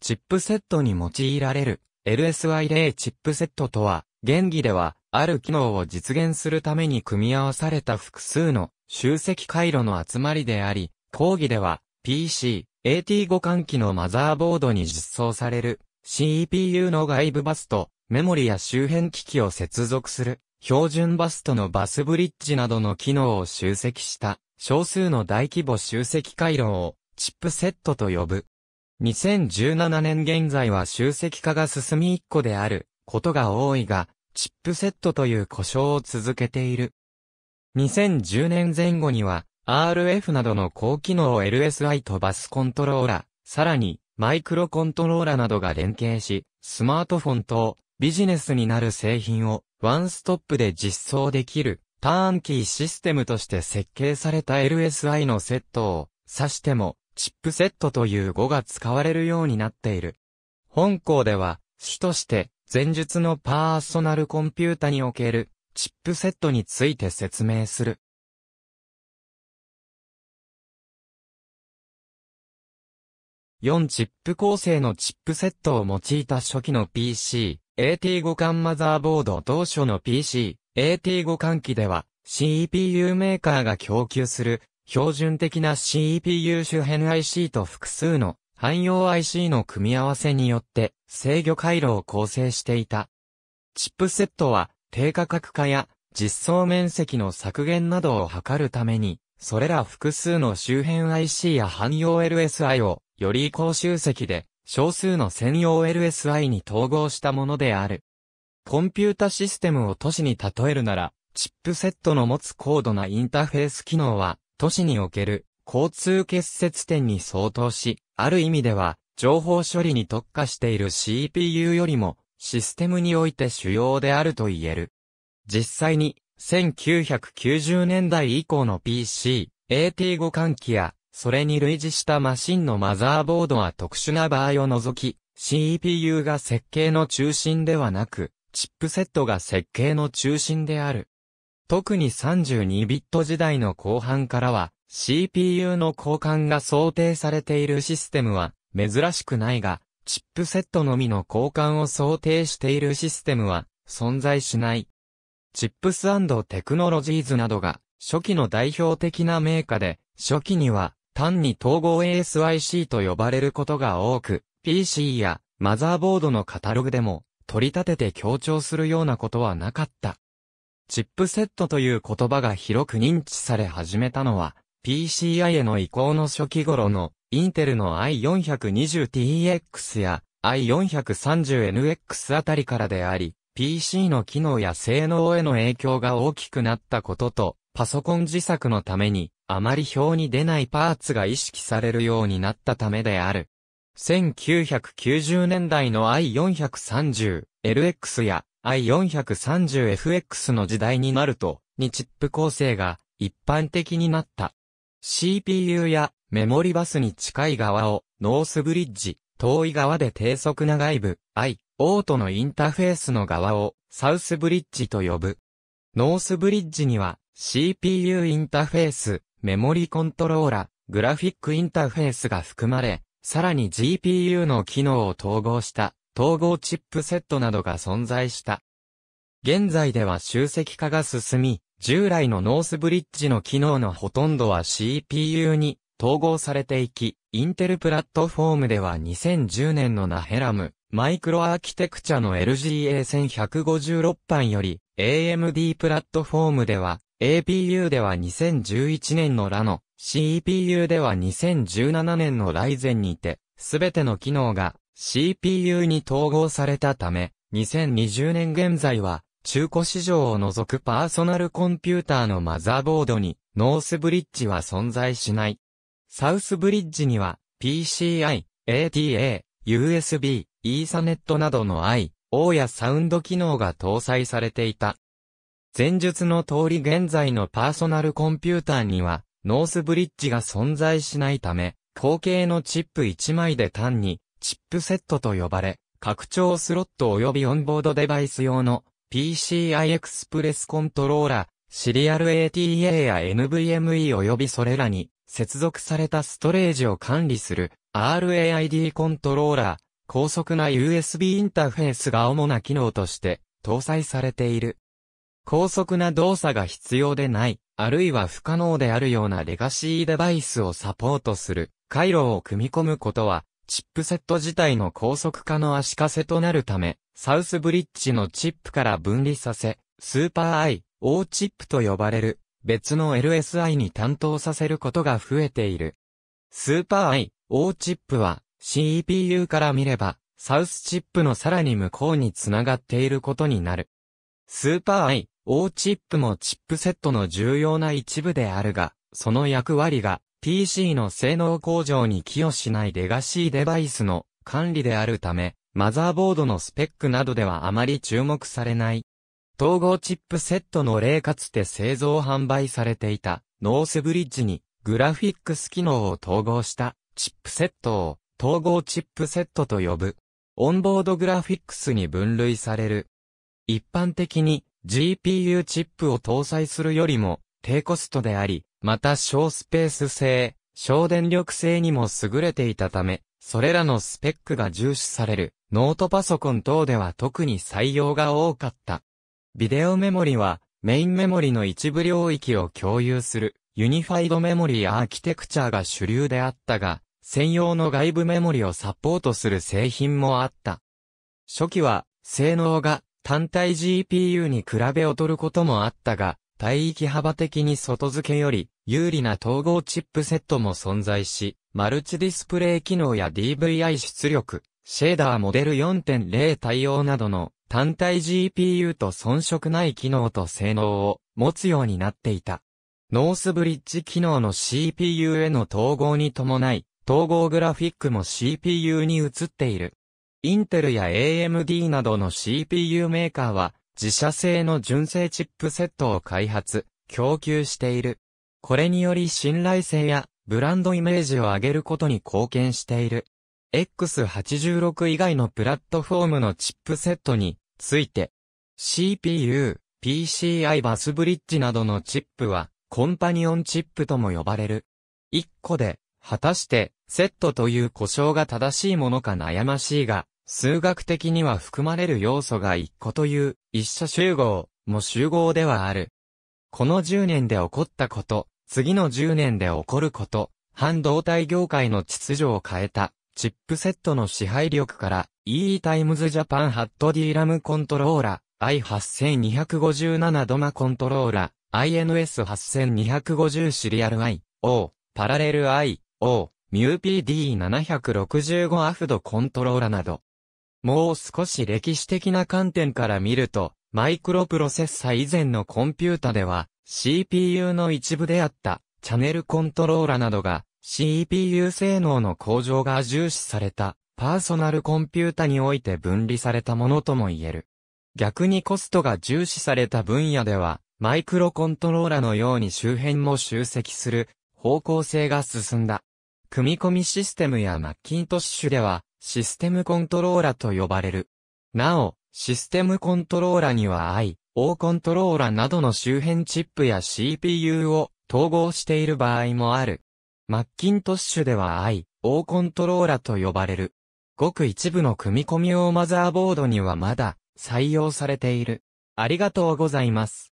チップセットに用いられる LSI0 チップセットとは、原理では、ある機能を実現するために組み合わされた複数の集積回路の集まりであり、講義では PC、AT 互換機のマザーボードに実装される CPU の外部バスとメモリや周辺機器を接続する標準バスとのバスブリッジなどの機能を集積した少数の大規模集積回路をチップセットと呼ぶ。2017年現在は集積化が進み1個であることが多いが、チップセットという故障を続けている。2010年前後には RF などの高機能 LSI とバスコントローラ、さらにマイクロコントローラなどが連携し、スマートフォン等ビジネスになる製品をワンストップで実装できるターンキーシステムとして設計された LSI のセットを指してもチップセットという語が使われるようになっている。本校では、主として、前述のパーソナルコンピュータにおけるチップセットについて説明する。4チップ構成のチップセットを用いた初期の PC、AT5 換マザーボード当初の PC、AT5 換機では CPU メーカーが供給する標準的な CPU 周辺 IC と複数の汎用 IC の組み合わせによって制御回路を構成していた。チップセットは低価格化や実装面積の削減などを図るために、それら複数の周辺 IC や汎用 LSI をより高集積で少数の専用 LSI に統合したものである。コンピュータシステムを都市に例えるなら、チップセットの持つ高度なインターフェース機能は、都市における交通結節点に相当し、ある意味では、情報処理に特化している CPU よりも、システムにおいて主要であると言える。実際に、1990年代以降の PC、AT 互換機や、それに類似したマシンのマザーボードは特殊な場合を除き、CPU が設計の中心ではなく、チップセットが設計の中心である。特に32ビット時代の後半からは、CPU の交換が想定されているシステムは、珍しくないが、チップセットのみの交換を想定しているシステムは、存在しない。チップステクノロジーズなどが、初期の代表的なメーカーで、初期には、単に統合 ASIC と呼ばれることが多く、PC やマザーボードのカタログでも取り立てて強調するようなことはなかった。チップセットという言葉が広く認知され始めたのは、PCI への移行の初期頃の、インテルの i420TX や i430NX あたりからであり、PC の機能や性能への影響が大きくなったことと、パソコン自作のために、あまり表に出ないパーツが意識されるようになったためである。1990年代の i430、LX や i430FX の時代になると、2チップ構成が一般的になった。CPU やメモリバスに近い側をノースブリッジ、遠い側で低速な外部、I、オートのインターフェースの側をサウスブリッジと呼ぶ。ノースブリッジには CPU インターフェース、メモリコントローラ、グラフィックインターフェースが含まれ、さらに GPU の機能を統合した統合チップセットなどが存在した。現在では集積化が進み、従来のノースブリッジの機能のほとんどは CPU に統合されていき、インテルプラットフォームでは2010年のナヘラム、マイクロアーキテクチャの LGA1156 版より、AMD プラットフォームでは、APU では2011年のラノ、CPU では2017年のライゼンにて、すべての機能が CPU に統合されたため、2020年現在は、中古市場を除くパーソナルコンピューターのマザーボードに、ノースブリッジは存在しない。サウスブリッジには、PCI、ATA、USB、イーサネットなどの I、O やサウンド機能が搭載されていた。前述の通り現在のパーソナルコンピューターには、ノースブリッジが存在しないため、後継のチップ1枚で単にチップセットと呼ばれ、拡張スロット及びオンボードデバイス用の PCI x p r プレスコントローラ、シリアル ATA や NVMe 及びそれらに接続されたストレージを管理する RAID コントローラ、高速な USB インターフェースが主な機能として搭載されている。高速な動作が必要でない、あるいは不可能であるようなレガシーデバイスをサポートする回路を組み込むことはチップセット自体の高速化の足かせとなるため、サウスブリッジのチップから分離させ、スーパー I、O チップと呼ばれる、別の LSI に担当させることが増えている。スーパー I、O チップは、CPU から見れば、サウスチップのさらに向こうにつながっていることになる。スーパー I、O チップもチップセットの重要な一部であるが、その役割が PC の性能向上に寄与しないレガシーデバイスの管理であるため、マザーボードのスペックなどではあまり注目されない。統合チップセットの例かつて製造販売されていたノースブリッジにグラフィックス機能を統合したチップセットを統合チップセットと呼ぶ。オンボードグラフィックスに分類される。一般的に GPU チップを搭載するよりも低コストであり、また小スペース性、小電力性にも優れていたため、それらのスペックが重視される、ノートパソコン等では特に採用が多かった。ビデオメモリは、メインメモリの一部領域を共有する、ユニファイドメモリアーキテクチャーが主流であったが、専用の外部メモリをサポートする製品もあった。初期は、性能が単体 GPU に比べ劣ることもあったが、帯域幅的に外付けより有利な統合チップセットも存在し、マルチディスプレイ機能や DVI 出力、シェーダーモデル4.0対応などの単体 GPU と遜色ない機能と性能を持つようになっていた。ノースブリッジ機能の CPU への統合に伴い、統合グラフィックも CPU に移っている。インテルや AMD などの CPU メーカーは、自社製の純正チップセットを開発、供給している。これにより信頼性やブランドイメージを上げることに貢献している。X86 以外のプラットフォームのチップセットについて、CPU、PCI バスブリッジなどのチップはコンパニオンチップとも呼ばれる。1個で、果たしてセットという故障が正しいものか悩ましいが、数学的には含まれる要素が1個という、一社集合も集合ではある。この10年で起こったこと、次の10年で起こること、半導体業界の秩序を変えた、チップセットの支配力から、EE タイムズジャパンハットディーラムコントローラ、I8257 ドマコントローラ、INS8250 シリアル I、O、パラレル I、O、ミュー PD765 アフドコントローラなど、もう少し歴史的な観点から見ると、マイクロプロセッサ以前のコンピュータでは、CPU の一部であった、チャネルコントローラなどが、CPU 性能の向上が重視された、パーソナルコンピュータにおいて分離されたものとも言える。逆にコストが重視された分野では、マイクロコントローラのように周辺も集積する方向性が進んだ。組み込みシステムやマッキントッシュでは、システムコントローラと呼ばれる。なお、システムコントローラには I、O コントローラなどの周辺チップや CPU を統合している場合もある。マッキントッシュでは I、O コントローラと呼ばれる。ごく一部の組み込み用マザーボードにはまだ採用されている。ありがとうございます。